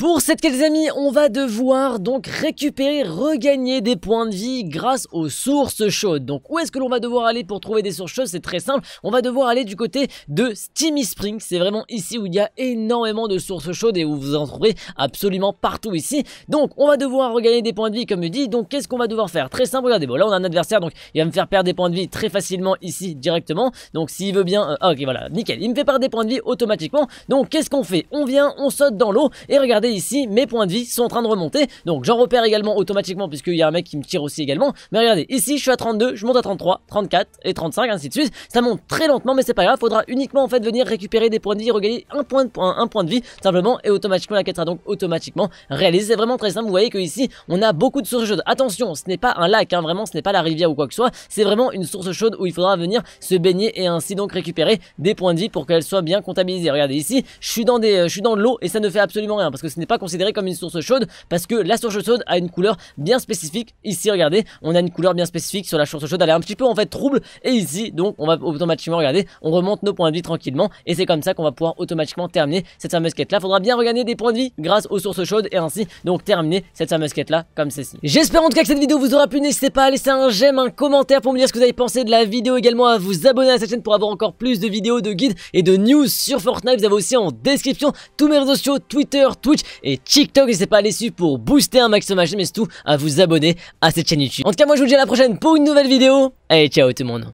Pour cette les amis, on va devoir donc récupérer, regagner des points de vie grâce aux sources chaudes. Donc où est-ce que l'on va devoir aller pour trouver des sources chaudes C'est très simple, on va devoir aller du côté de Steamy Springs C'est vraiment ici où il y a énormément de sources chaudes et où vous en trouvez absolument partout ici. Donc on va devoir regagner des points de vie comme je dis. Donc qu'est-ce qu'on va devoir faire Très simple, regardez, bon là on a un adversaire donc il va me faire perdre des points de vie très facilement ici directement. Donc s'il veut bien... Euh, ah, ok voilà, nickel, il me fait perdre des points de vie automatiquement. Donc qu'est-ce qu'on fait On vient, on saute dans l'eau et regardez ici, mes points de vie sont en train de remonter. Donc j'en repère également automatiquement puisqu'il y a un mec qui me tire aussi également. Mais regardez, ici je suis à 32, je monte à 33, 34 et 35, ainsi de suite. Ça monte très lentement mais c'est pas grave, faudra uniquement en fait venir récupérer des points de vie, regagner un point de, un, un point de vie simplement et automatiquement la quête sera donc automatiquement réalisée. C'est vraiment très simple, vous voyez que ici on a beaucoup de sources chaudes. Attention, ce n'est pas un lac, hein. vraiment ce n'est pas la rivière ou quoi que ce soit, c'est vraiment une source chaude où il faudra venir se baigner et ainsi donc récupérer des points de vie pour qu'elle soit bien comptabilisée. Regardez ici, je suis dans des, euh, je suis dans de l'eau et ça ne fait absolument rien parce que ce ce n'est pas considéré comme une source chaude parce que la source chaude a une couleur bien spécifique. Ici, regardez, on a une couleur bien spécifique sur la source chaude. Elle est un petit peu en fait trouble. Et ici, donc, on va automatiquement, regarder on remonte nos points de vie tranquillement. Et c'est comme ça qu'on va pouvoir automatiquement terminer cette fameuse quête là. Faudra bien regagner des points de vie grâce aux sources chaudes et ainsi donc terminer cette fameuse quête là comme ceci. J'espère en tout cas que cette vidéo vous aura plu. N'hésitez pas à laisser un j'aime, un commentaire pour me dire ce que vous avez pensé de la vidéo. Également à vous abonner à cette chaîne pour avoir encore plus de vidéos, de guides et de news sur Fortnite. Vous avez aussi en description tous mes réseaux sociaux, Twitter, Twitch et TikTok. N'hésitez pas à pour booster un maximum Mais c'est tout à vous abonner à cette chaîne YouTube. En tout cas, moi je vous dis à la prochaine pour une nouvelle vidéo. Allez, ciao tout le monde.